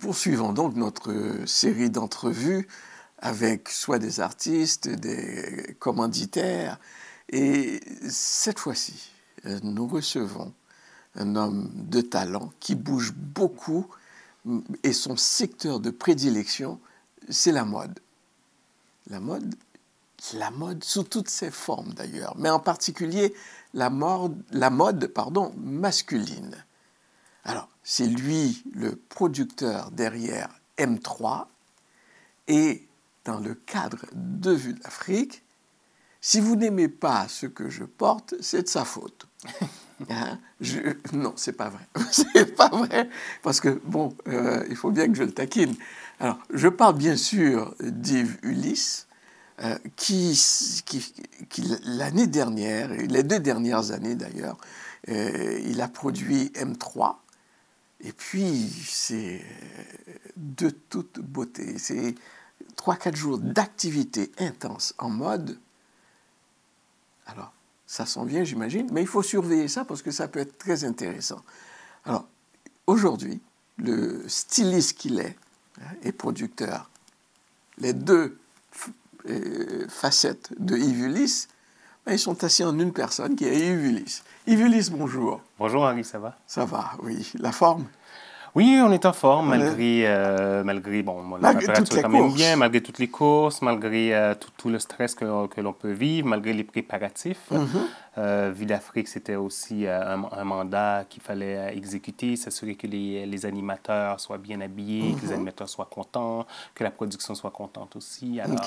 poursuivons donc notre euh, série d'entrevues avec soit des artistes, des commanditaires. Et cette fois-ci, euh, nous recevons un homme de talent qui bouge beaucoup et son secteur de prédilection, c'est la mode. La mode, la mode sous toutes ses formes d'ailleurs, mais en particulier la mode, la mode pardon, masculine. Alors, c'est lui le producteur derrière M3. Et dans le cadre de Vue d'Afrique, si vous n'aimez pas ce que je porte, c'est de sa faute. Hein je... Non, c'est pas vrai. c'est pas vrai. Parce que, bon, euh, il faut bien que je le taquine. Alors, je parle bien sûr d'Yves Ulysse, euh, qui, l'année dernière, les deux dernières années d'ailleurs, euh, il a produit M3, et puis, c'est de toute beauté. C'est 3 quatre jours d'activité intense en mode. Alors, ça s'en vient, j'imagine, mais il faut surveiller ça parce que ça peut être très intéressant. Alors, aujourd'hui, le styliste qu'il est hein, et producteur, les deux euh, facettes de Yves ils sont assis en une personne qui est Yves Ivulis, bonjour. Bonjour Henri, ça va Ça va, oui. La forme oui, on est en forme malgré, euh, malgré, bon, malgré bien, malgré toutes les courses, malgré euh, tout, le stress que, que l'on peut vivre, malgré les préparatifs. Mhm. Euh, Ville d'Afrique, c'était aussi un, mandat qu'il fallait exécuter, s'assurer que les, animateurs soient bien habillés, que les mhm. animateurs soient contents, que la production soit contente aussi. Alors,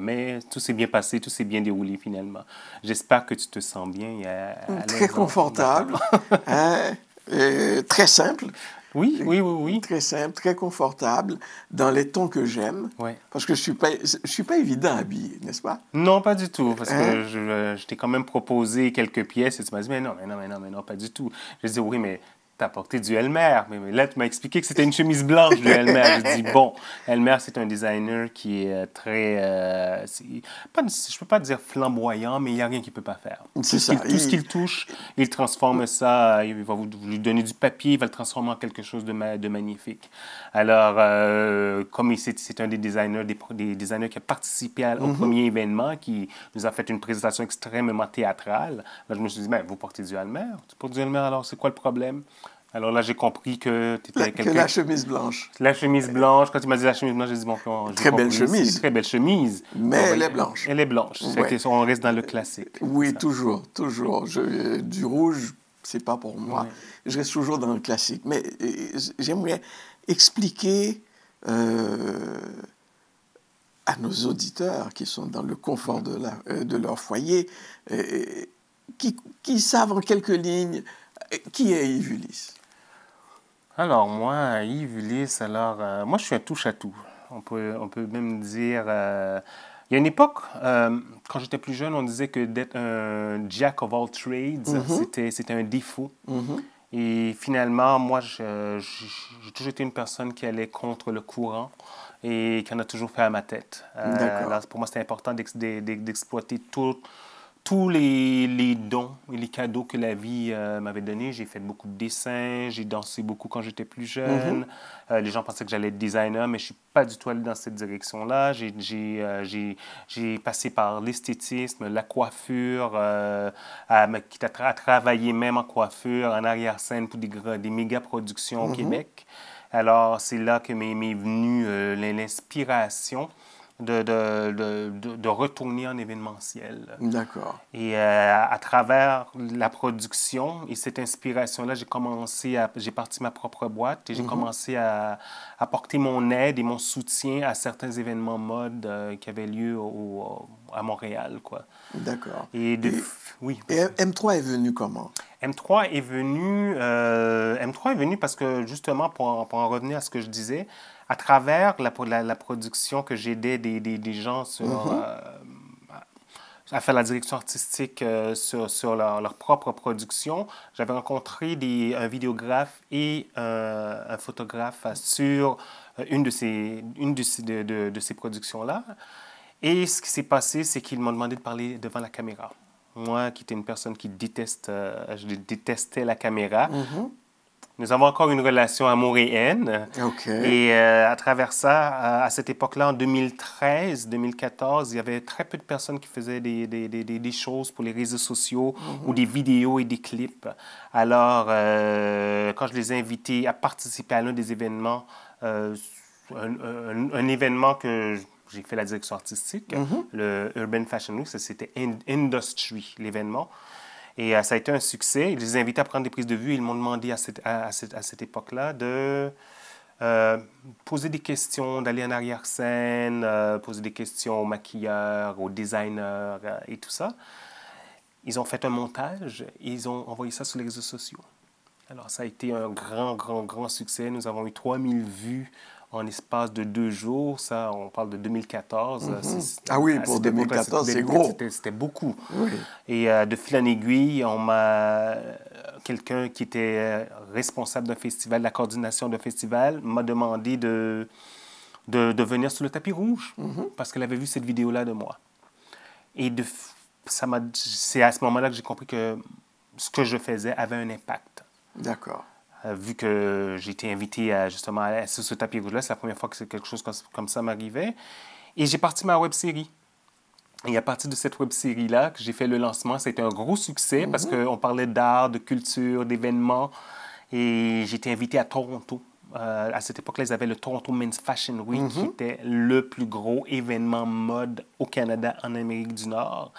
mais tout s'est bien passé, tout s'est bien déroulé finalement. J'espère que tu te sens bien. Très confortable, hein, très simple. Oui, oui, oui, oui. Très simple, très confortable, dans les tons que j'aime. Oui. Parce que je ne suis, pas, suis pas évident à habiller, n'est-ce pas? Non, pas du tout. Parce que hein? je, t'ai quand même proposé quelques pièces et tu m'as dit, mais non, mais non, mais non, mais non, pas du tout. Je dis oui, mais t'as porté du Elmer. Mais, là, tu m'as expliqué que c'était une chemise blanche du Elmer. je dit, bon, Elmer, c'est un designer qui est euh, très. Je euh, pas, je peux pas dire flamboyant, mais il n'y a rien qu'il peut pas faire. Tout, ce qu'il touche, il transforme ça. Il va vous, lui donner du papier, il va le transformer en quelque chose de, de magnifique. Alors, euh, comme c'est un des designers, des, designers qui a participé à, au mm-hmm. premier événement, qui nous a fait une présentation extrêmement théâtrale, je me suis dit, mais ben, vous portez du Elmer. Tu portes du Elmer, alors c'est quoi le problème? Alors là, j'ai compris que tu étais quelqu'un. Que la chemise blanche. La chemise blanche. Quand tu m'as dit la chemise blanche, j'ai dit bon, Très belle chemise. Très belle chemise. Mais elle ben, est blanche. Elle est blanche. On reste dans le classique. Euh, oui, toujours, toujours. Euh, du rouge, c'est pas pour moi. Je reste toujours dans le classique. Mais euh, j'aimerais expliquer à nos auditeurs qui sont dans le confort de, leur foyer, qui, qui savent en quelques lignes qui est Yves alors moi, Yves Ulysse, alors euh, moi je suis un touche-à-tout. On peut, on peut même dire... Euh, il y a une époque, euh, quand j'étais plus jeune, on disait que d'être un jack of all trades, mhm. c'était, un défaut. Mhm. Et finalement, moi, j'ai toujours été une personne qui allait contre le courant et qui en a toujours fait à ma tête. pour moi, c'était important d'exploiter tout tous les, les, dons et les cadeaux que la vie euh, m'avait donnés. J'ai fait beaucoup de dessins, j'ai dansé beaucoup quand j'étais plus jeune. Mhm. Euh, les gens pensaient que j'allais être designer, mais je ne suis pas du tout allé dans cette direction-là. J'ai euh, passé par l'esthétisme, la coiffure, à, à, travailler même en coiffure, en arrière-scène pour des, des méga-productions au mhm. Québec. Alors, c'est là que m'est venue l'inspiration de, de, de, de, retourner en événementiel. D'accord. Et euh, à travers la production et cette inspiration-là, j'ai commencé à, j'ai parti ma propre boîte et j'ai mhm. commencé à apporter mon aide et mon soutien à certains événements mode euh, qui avaient lieu à Montréal, quoi. D'accord. Et, oui. Et M3 est venu comment M3 est venu, euh, M3 est venu parce que justement, pour pour en revenir à ce que je disais, à travers la, la, production que j'aidais des, des, gens sur, mm-hmm. euh, à faire la direction artistique euh, sur, sur leur, leur, propre production, j'avais rencontré des, un vidéographe et euh, un photographe sur une de ces, une de ces, de, de, ces productions-là. Et ce qui s'est passé, c'est qu'ils m'ont demandé de parler devant la caméra moi qui étais une personne qui déteste, je la caméra, mm-hmm. Nous avons encore une relation amoureuse Et euh, à travers ça, à, cette époque-là, en 2013, 2014, il y avait très peu de personnes qui faisaient des, choses pour les réseaux sociaux mhm. ou des vidéos et des clips. Alors, euh, quand je les ai invités à participer à l'un des événements, euh, un, événement que j'ai fait la direction artistique, mhm. le Urban Fashion Week, c'était Industry, l'événement. Et euh, ça a été un succès. Ils les invités à prendre des prises de vue. Ils m'ont demandé à cette, à, cette, à cette époque-là de euh, poser des questions, d'aller en arrière-scène, euh, poser des questions aux maquilleurs, aux designers et tout ça. Ils ont fait un montage et ils ont envoyé ça sur les réseaux sociaux. Alors ça a été un grand, grand, grand succès. Nous avons eu 3000 vues en espace de deux jours. Ça, on parle de 2014. Mhm. Ah oui, pour 2014, c'est gros. C'était beaucoup. Et euh, de fil en aiguille, on m'a euh, quelqu'un qui était euh, responsable d'un festival, de la coordination d'un festival, m'a demandé de, de, venir sur le tapis rouge mhm. parce qu'elle avait vu cette vidéo-là de moi. Et de, ça m'a, c'est à ce moment-là que j'ai compris que ce que je faisais avait un impact. D'accord. Euh, vu que j'ai été invité à, justement à, sur ce tapis rouge-là. C'est la première fois que quelque chose comme, ça m'arrivait. Et j'ai parti ma web série. Et à partir de cette web série-là, que j'ai fait le lancement, c'était un gros succès parce parce mhm. qu'on parlait d'art, de culture, d'événements. Et j'étais invité à Toronto. Euh, à cette époque-là, ils avaient le Toronto Men's Fashion Week, qui mhm. était le plus gros événement mode au Canada, en Amérique du Nord.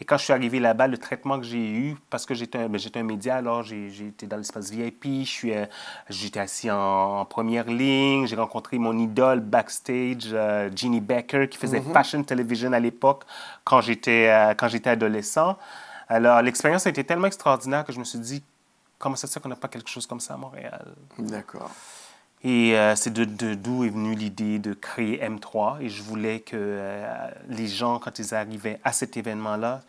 Et quand je suis arrivé là-bas, le traitement que j'ai eu, parce que j'étais un, ben, un, média, alors j'étais dans l'espace VIP, euh, j'étais assis en, première ligne, j'ai rencontré mon idole backstage, euh, Jeannie Becker, qui faisait mhm. Fashion Television à l'époque, quand j'étais euh, j'étais adolescent. Alors, l'expérience a été tellement extraordinaire que je me suis dit, comment ça se fait qu'on n'a pas quelque chose comme ça à Montréal? D'accord. Et euh, c'est de, d'où est venue l'idée de créer M3. Et je voulais que euh, les gens, quand ils arrivaient à cet événement-là,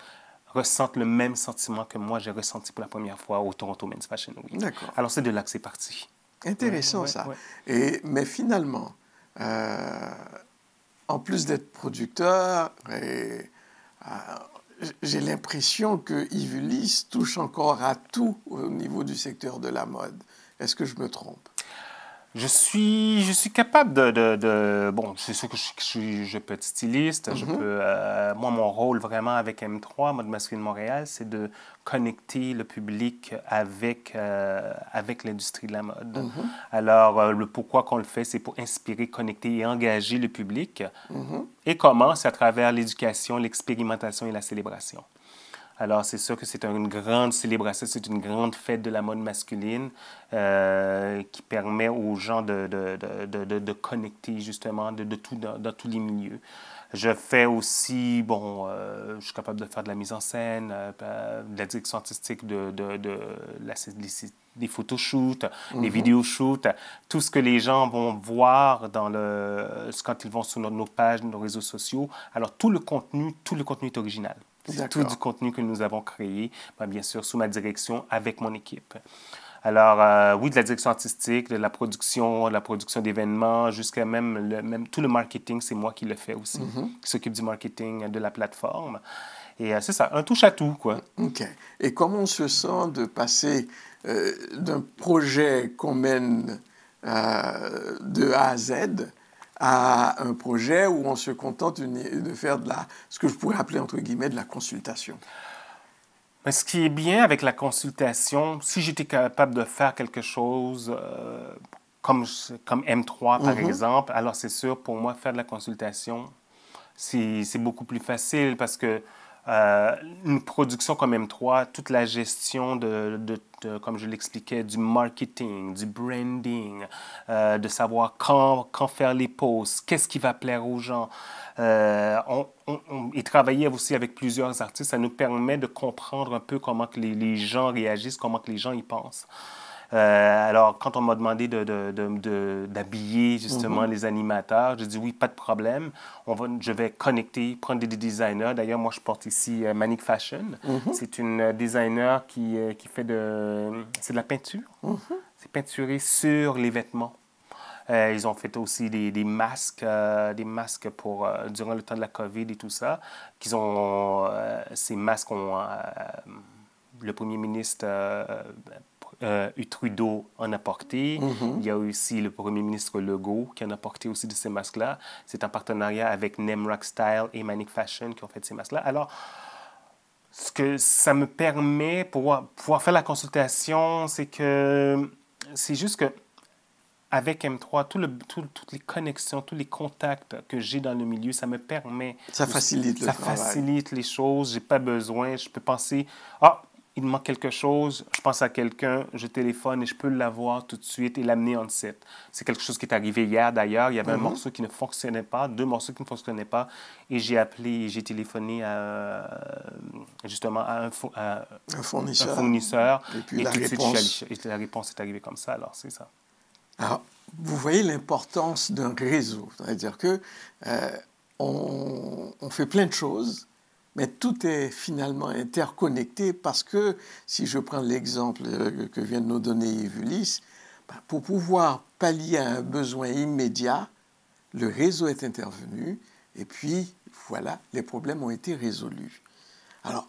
ressentent le même sentiment que moi j'ai ressenti pour la première fois au Toronto Men's Fashion Week. D'accord. Alors c'est de là que c'est parti. Intéressant ça. Et, mais finalement, euh, en plus d'être producteur, j'ai l'impression que Yves touche encore à tout au niveau du secteur de la mode. Est-ce que je me trompe je suis, je suis capable de, de, de bon, c'est sûr que je, je, petit peux être styliste, je mhm. peux, euh, moi, mon rôle vraiment avec M3, Mode de Montréal, c'est de connecter le public avec, euh, avec l'industrie de la mode. Mhm. Alors, euh, le pourquoi qu'on le fait, c'est pour inspirer, connecter et engager le public. Mhm. Et comment? C'est à travers l'éducation, l'expérimentation et la célébration. Alors, c'est sûr que c'est une grande célébration, c'est une grande fête de la mode masculine euh, qui permet aux gens de, de, de, de connecter justement de, tout, dans, tous les milieux. Je fais aussi, bon, euh, je suis capable de faire de la mise en scène, euh, de la direction artistique, de, la, des photoshoots, des mhm. vidéoshoots, tout ce que les gens vont voir dans le, quand ils vont sur nos pages, nos réseaux sociaux. Alors, tout le contenu, tout le contenu est original. C'est tout du contenu que nous avons créé, bah, bien sûr, sous ma direction, avec mon équipe. Alors, euh, oui, de la direction artistique, de la production, de la production d'événements, jusqu'à même, même tout le marketing, c'est moi qui le fais aussi, mhm. qui s'occupe du marketing de la plateforme. Et euh, c'est ça, un touche à tout, quoi. Euh, OK. Et comment on se sent de passer d'un projet qu'on mène de A à Z à un projet où on se contente de faire de la, ce que je pourrais appeler entre guillemets de la consultation. ce qui est bien avec la consultation, si j'étais capable de faire quelque chose euh, comme, comme M3 par mhm. exemple, alors c'est sûr, pour moi, faire de la consultation, c'est beaucoup plus facile parce que euh, une production comme M3, toute la gestion de, comme je l'expliquais, du marketing, du branding, euh, de savoir quand, faire les pauses, qu'est-ce qui va plaire aux gens. Euh, on, et travailler aussi avec plusieurs artistes, ça nous permet de comprendre un peu comment que les, les gens réagissent, comment que les gens y pensent. Euh, alors, quand on m'a demandé d'habiller de, de, justement mhm. les animateurs, j'ai dit oui, pas de problème. On va, je vais connecter, prendre des designers. D'ailleurs, moi, je porte ici euh, Manic Fashion. Mhm. C'est une euh, designer qui, qui fait de, c'est de la peinture. Mhm. C'est peinturé sur les vêtements. ils ont fait aussi des, des masques, des masques pour durant le temps de la COVID et tout ça. Qu'ils ont ces masques ont le premier ministre euh, Trudeau en a porté. Mhm. Il y a aussi le premier ministre Legault qui en a porté aussi de ces masques-là. C'est en partenariat avec Nemrock Style et Manic Fashion qui ont fait ces masques-là. Alors, ce que ça me permet pour pouvoir faire la consultation, c'est que c'est juste que avec M3, tout le, toutes les connexions, tous les contacts que j'ai dans le milieu, ça me permet. Ça facilite le Ça facilite les choses. J'ai pas besoin. Je peux penser, ah, il manque quelque chose, je pense à quelqu'un, je téléphone et je peux l'avoir tout de suite et l'amener en site. C'est quelque chose qui est arrivé hier d'ailleurs. Il y avait un mhm. morceau qui ne fonctionnait pas, deux morceaux qui ne fonctionnaient pas et j'ai appelé, j'ai téléphoné à, euh, justement à un, fournisseur. fournisseur et puis la, réponse... est arrivée comme ça, alors c'est ça. Alors, vous voyez l'importance d'un réseau, c'est-à-dire que euh, fait plein de choses mais tout est finalement interconnecté parce que, si je prends l'exemple euh, que vient de nous donner Yves bah, pour pouvoir pallier un besoin immédiat, le réseau est intervenu et puis, voilà, les problèmes ont été résolus. Alors,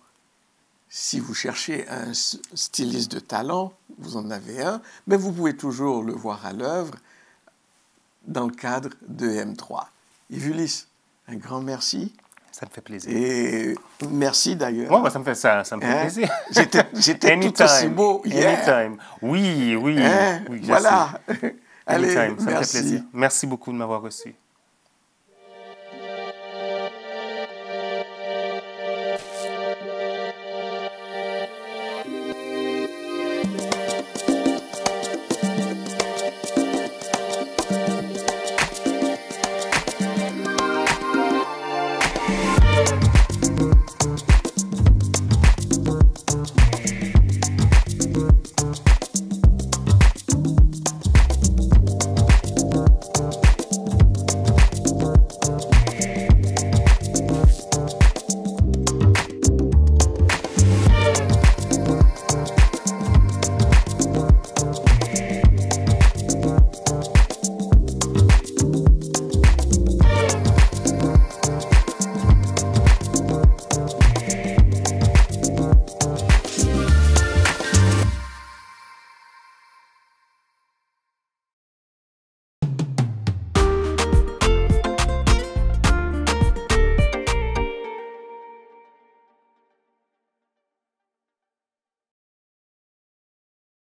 si vous cherchez un styliste de talent, vous en avez un, mais vous pouvez toujours le voir à l'œuvre dans le cadre de M3. Ulysse, un grand merci. Ça me fait plaisir. Et merci d'ailleurs. Moi, ça me fait ça, ça me fait hein? plaisir. J'étais tout aussi beau hier. Anytime. Oui, oui. Hein? oui voilà. Allez, Anytime. ça merci. me fait plaisir. Merci beaucoup de m'avoir reçu.